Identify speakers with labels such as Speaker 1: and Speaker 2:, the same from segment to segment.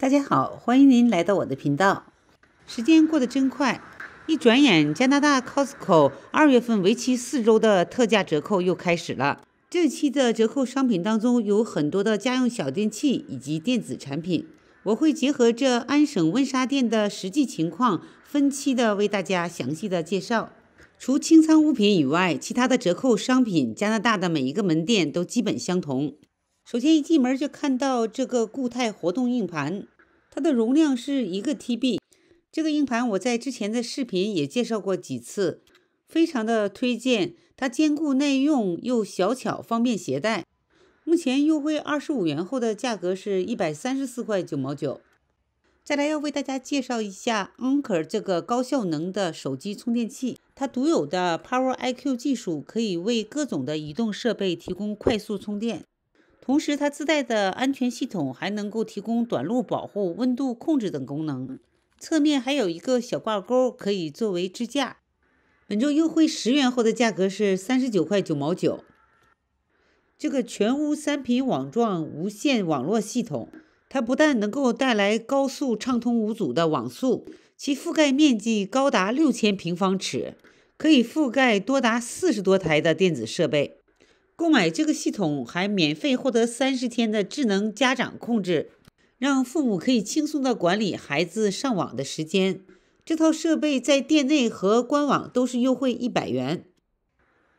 Speaker 1: 大家好，欢迎您来到我的频道。时间过得真快，一转眼，加拿大 Costco 二月份为期四周的特价折扣又开始了。这期的折扣商品当中有很多的家用小电器以及电子产品，我会结合这安省温莎店的实际情况，分期的为大家详细的介绍。除清仓物品以外，其他的折扣商品，加拿大的每一个门店都基本相同。首先，一进门就看到这个固态活动硬盘，它的容量是一个 TB。这个硬盘我在之前的视频也介绍过几次，非常的推荐。它坚固耐用，又小巧，方便携带。目前优惠二十五元后的价格是一百三十四块九毛九。再来要为大家介绍一下 Anker 这个高效能的手机充电器，它独有的 Power IQ 技术可以为各种的移动设备提供快速充电。同时，它自带的安全系统还能够提供短路保护、温度控制等功能。侧面还有一个小挂钩，可以作为支架。本周优惠十元后的价格是三十九块九毛九。这个全屋三频网状无线网络系统，它不但能够带来高速畅通无阻的网速，其覆盖面积高达六千平方尺，可以覆盖多达四十多台的电子设备。购买这个系统还免费获得三十天的智能家长控制，让父母可以轻松的管理孩子上网的时间。这套设备在店内和官网都是优惠一百元。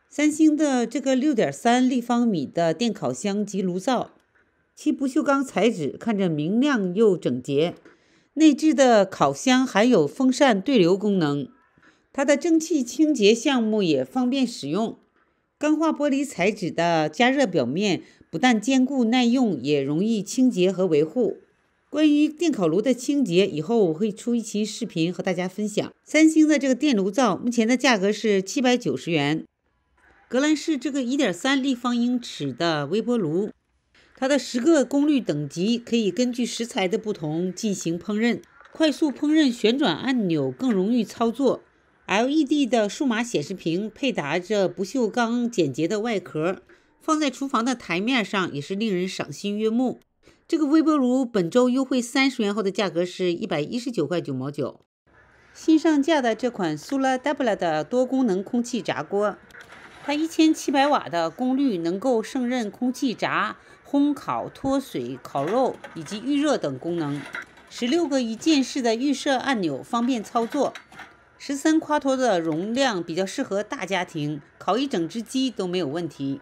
Speaker 1: 三星的这个六点三立方米的电烤箱及炉灶，其不锈钢材质看着明亮又整洁，内置的烤箱还有风扇对流功能，它的蒸汽清洁项目也方便使用。钢化玻璃材质的加热表面不但坚固耐用，也容易清洁和维护。关于电烤炉的清洁，以后我会出一期视频和大家分享。三星的这个电炉灶目前的价格是七百九十元。格兰仕这个一点三立方英尺的微波炉，它的十个功率等级可以根据食材的不同进行烹饪。快速烹饪旋转按钮更容易操作。LED 的数码显示屏配搭着不锈钢简洁的外壳，放在厨房的台面上也是令人赏心悦目。这个微波炉本周优惠三十元后的价格是一百一十九块九毛九。新上架的这款苏拉 b l e 的多功能空气炸锅，它一千七百瓦的功率能够胜任空气炸、烘烤、脱水、烤肉以及预热等功能。十六个一键式的预设按钮，方便操作。十三夸托的容量比较适合大家庭，烤一整只鸡都没有问题。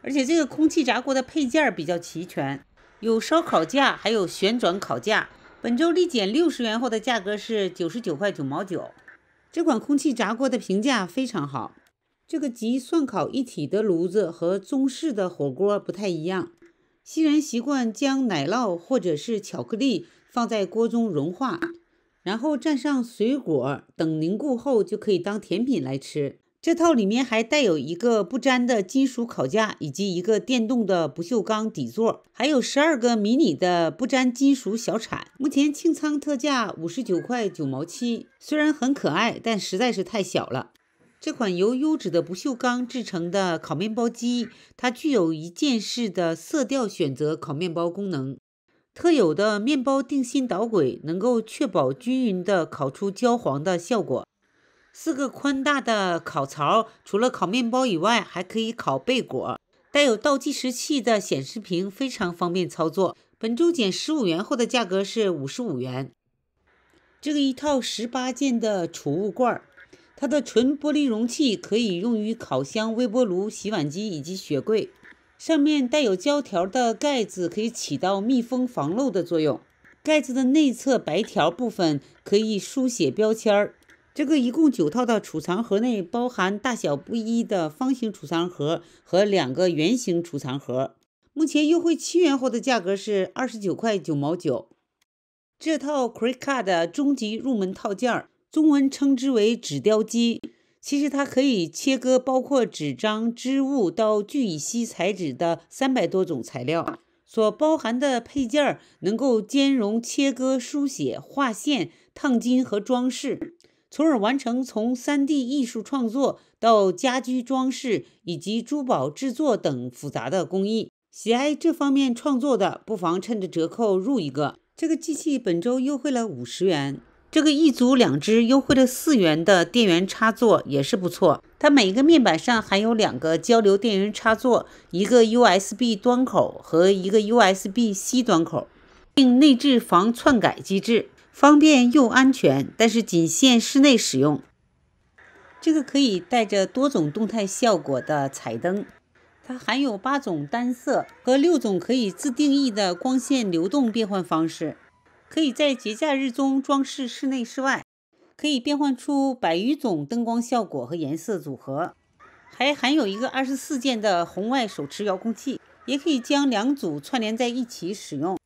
Speaker 1: 而且这个空气炸锅的配件比较齐全，有烧烤架，还有旋转烤架。本周立减六十元后的价格是九十九块九毛九。这款空气炸锅的评价非常好。这个集涮烤一体的炉子和中式的火锅不太一样，西人习惯将奶酪或者是巧克力放在锅中融化。然后蘸上水果，等凝固后就可以当甜品来吃。这套里面还带有一个不粘的金属烤架，以及一个电动的不锈钢底座，还有十二个迷你的不粘金属小铲。目前清仓特价五十九块九毛七。虽然很可爱，但实在是太小了。这款由优质的不锈钢制成的烤面包机，它具有一键式的色调选择烤面包功能。特有的面包定心导轨能够确保均匀的烤出焦黄的效果。四个宽大的烤槽，除了烤面包以外，还可以烤贝果。带有倒计时器的显示屏非常方便操作。本周减十五元后的价格是五十五元。这个一套十八件的储物罐，它的纯玻璃容器可以用于烤箱、微波炉、洗碗机以及雪柜。上面带有胶条的盖子可以起到密封防漏的作用。盖子的内侧白条部分可以书写标签儿。这个一共九套的储藏盒内包含大小不一的方形储藏盒和两个圆形储藏盒。目前优惠七元后的价格是二十九块九毛九。这套 c r i c r 的终极入门套件儿，中文称之为纸雕机。其实它可以切割包括纸张、织物到聚乙烯材质的三百多种材料，所包含的配件能够兼容切割、书写、画线、烫金和装饰，从而完成从三 D 艺术创作到家居装饰以及珠宝制作等复杂的工艺。喜爱这方面创作的，不妨趁着折扣入一个。这个机器本周优惠了五十元。这个一组两只优惠了四元的电源插座也是不错，它每一个面板上含有两个交流电源插座，一个 USB 端口和一个 USB C 端口，并内置防篡改机制，方便又安全，但是仅限室内使用。这个可以带着多种动态效果的彩灯，它含有八种单色和六种可以自定义的光线流动变换方式。可以在节假日中装饰室内室外，可以变换出百余种灯光效果和颜色组合，还含有一个二十四键的红外手持遥控器，也可以将两组串联在一起使用。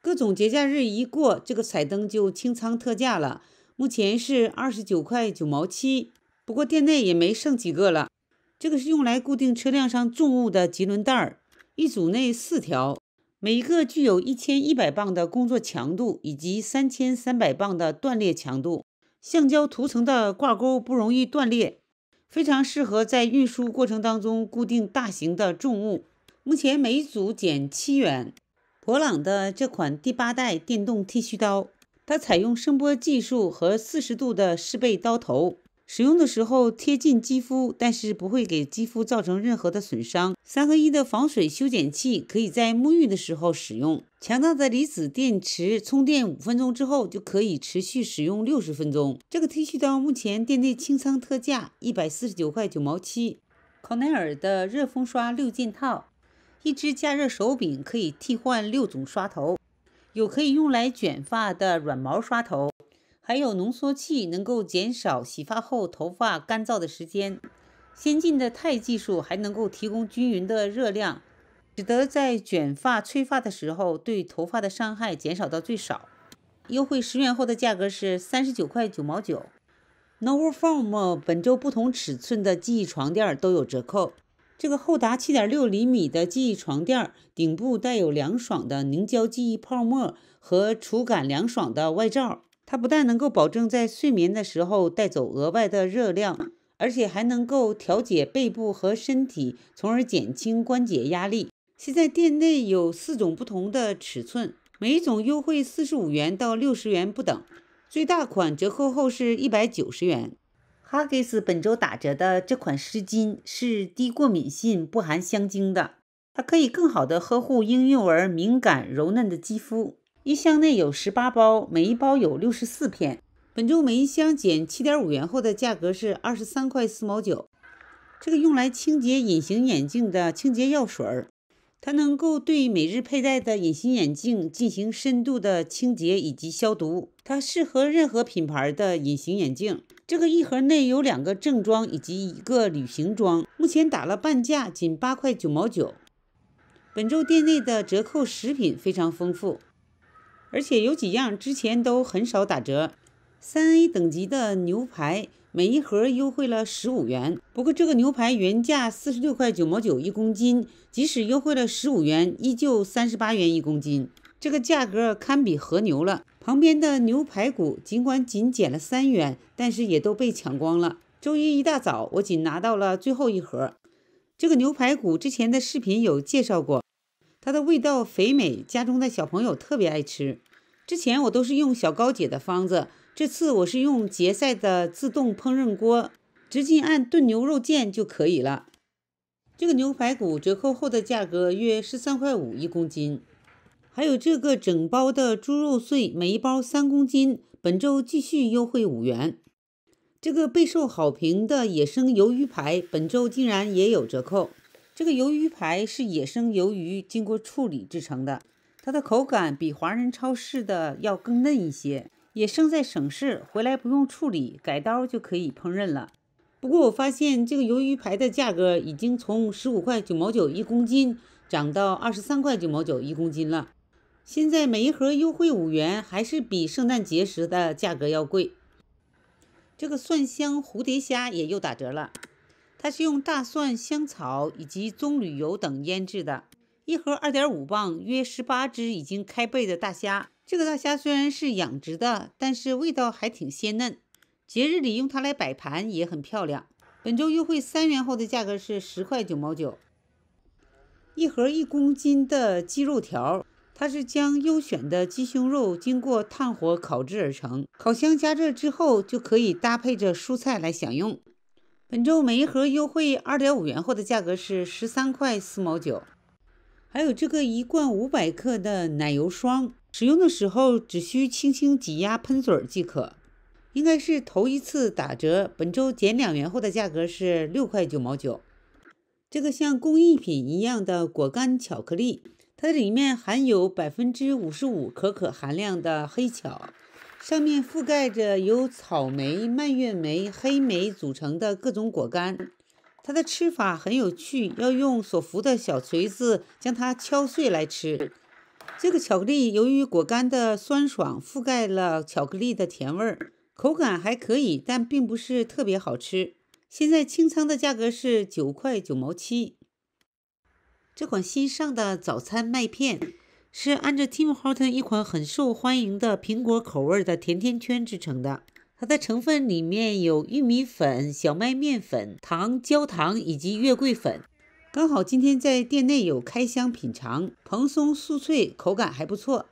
Speaker 1: 各种节假日一过，这个彩灯就清仓特价了，目前是二十九块九毛七，不过店内也没剩几个了。这个是用来固定车辆上重物的棘轮带儿，一组内四条。每一个具有一千一百磅的工作强度以及三千三百磅的断裂强度，橡胶涂层的挂钩不容易断裂，非常适合在运输过程当中固定大型的重物。目前每组减七元。博朗的这款第八代电动剃须刀，它采用声波技术和四十度的适配刀头。使用的时候贴近肌肤，但是不会给肌肤造成任何的损伤。三合一的防水修剪器可以在沐浴的时候使用。强大的离子电池，充电五分钟之后就可以持续使用六十分钟。这个剃须刀目前店内清仓特价一百四十九块九毛七。康奈尔的热风刷六件套，一支加热手柄可以替换六种刷头，有可以用来卷发的软毛刷头。还有浓缩器能够减少洗发后头发干燥的时间。先进的钛技术还能够提供均匀的热量，使得在卷发、吹发的时候对头发的伤害减少到最少。优惠十元后的价格是三十九块九毛九。No v Form 本周不同尺寸的记忆床垫都有折扣。这个厚达七点六厘米的记忆床垫顶部带有凉爽的凝胶记忆泡沫和触感凉爽的外罩。它不但能够保证在睡眠的时候带走额外的热量，而且还能够调节背部和身体，从而减轻关节压力。现在店内有四种不同的尺寸，每种优惠四十五元到六十元不等，最大款折扣后是一百九十元。哈根斯本周打折的这款湿巾是低过敏性、不含香精的，它可以更好的呵护婴幼儿敏感柔嫩的肌肤。一箱内有十八包，每一包有六十四片。本周每一箱减七点五元后的价格是二十三块四毛九。这个用来清洁隐形眼镜的清洁药水，它能够对每日佩戴的隐形眼镜进行深度的清洁以及消毒。它适合任何品牌的隐形眼镜。这个一盒内有两个正装以及一个旅行装，目前打了半价，仅八块九毛九。本周店内的折扣食品非常丰富。而且有几样之前都很少打折，三 A 等级的牛排，每一盒优惠了十五元。不过这个牛排原价四十六块九毛九一公斤，即使优惠了十五元，依旧三十八元一公斤。这个价格堪比和牛了。旁边的牛排骨尽管仅减了三元，但是也都被抢光了。周一一大早，我仅拿到了最后一盒。这个牛排骨之前的视频有介绍过。它的味道肥美，家中的小朋友特别爱吃。之前我都是用小高姐的方子，这次我是用杰赛的自动烹饪锅，直接按炖牛肉键就可以了。这个牛排骨折扣后的价格约十三块五一公斤，还有这个整包的猪肉碎，每一包三公斤，本周继续优惠五元。这个备受好评的野生鱿鱼排，本周竟然也有折扣。这个鱿鱼排是野生鱿鱼经过处理制成的，它的口感比华人超市的要更嫩一些。野生在省事，回来不用处理，改刀就可以烹饪了。不过我发现这个鱿鱼排的价格已经从十五块九毛九一公斤涨到二十三块九毛九一公斤了，现在每一盒优惠五元，还是比圣诞节时的价格要贵。这个蒜香蝴蝶虾也又打折了。它是用大蒜、香草以及棕榈油等腌制的，一盒二点五磅，约十八只已经开背的大虾。这个大虾虽然是养殖的，但是味道还挺鲜嫩。节日里用它来摆盘也很漂亮。本周优惠三元后的价格是十块九毛九。一盒一公斤的鸡肉条，它是将优选的鸡胸肉经过炭火烤制而成。烤箱加热之后就可以搭配着蔬菜来享用。本周每一盒优惠二点五元后的价格是十三块四毛九。还有这个一罐五百克的奶油霜，使用的时候只需轻轻挤压喷嘴即可。应该是头一次打折，本周减两元后的价格是六块九毛九。这个像工艺品一样的果干巧克力，它里面含有百分之五十五可可含量的黑巧。上面覆盖着由草莓、蔓越莓、黑莓组成的各种果干，它的吃法很有趣，要用所扶的小锤子将它敲碎来吃。这个巧克力由于果干的酸爽覆盖了巧克力的甜味儿，口感还可以，但并不是特别好吃。现在清仓的价格是九块九毛七。这款新上的早餐麦片。是按照 Tim h o r t o n 一款很受欢迎的苹果口味的甜甜圈制成的。它的成分里面有玉米粉、小麦面粉、糖、焦糖以及月桂粉。刚好今天在店内有开箱品尝，蓬松酥脆，口感还不错。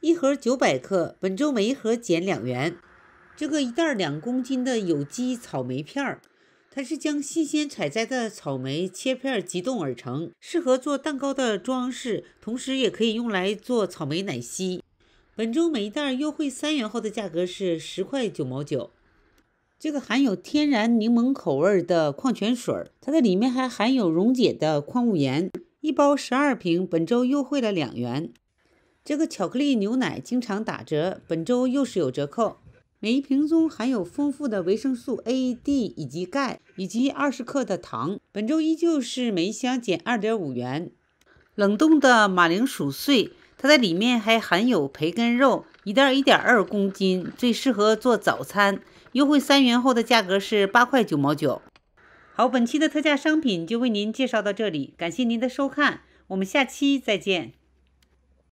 Speaker 1: 一盒九百克，本周每一盒减两元。这个一袋两公斤的有机草莓片儿。它是将新鲜采摘的草莓切片儿冻而成，适合做蛋糕的装饰，同时也可以用来做草莓奶昔。本周每一袋优惠三元后的价格是十块九毛九。这个含有天然柠檬口味的矿泉水，它的里面还含有溶解的矿物盐，一包十二瓶。本周优惠了两元。这个巧克力牛奶经常打折，本周又是有折扣。每一瓶中含有丰富的维生素 A、D 以及钙，以及二十克的糖。本周依旧是每一箱减二点五元。冷冻的马铃薯碎，它在里面还含有培根肉，一袋一点二公斤，最适合做早餐。优惠三元后的价格是八块九毛九。好，本期的特价商品就为您介绍到这里，感谢您的收看，我们下期再见。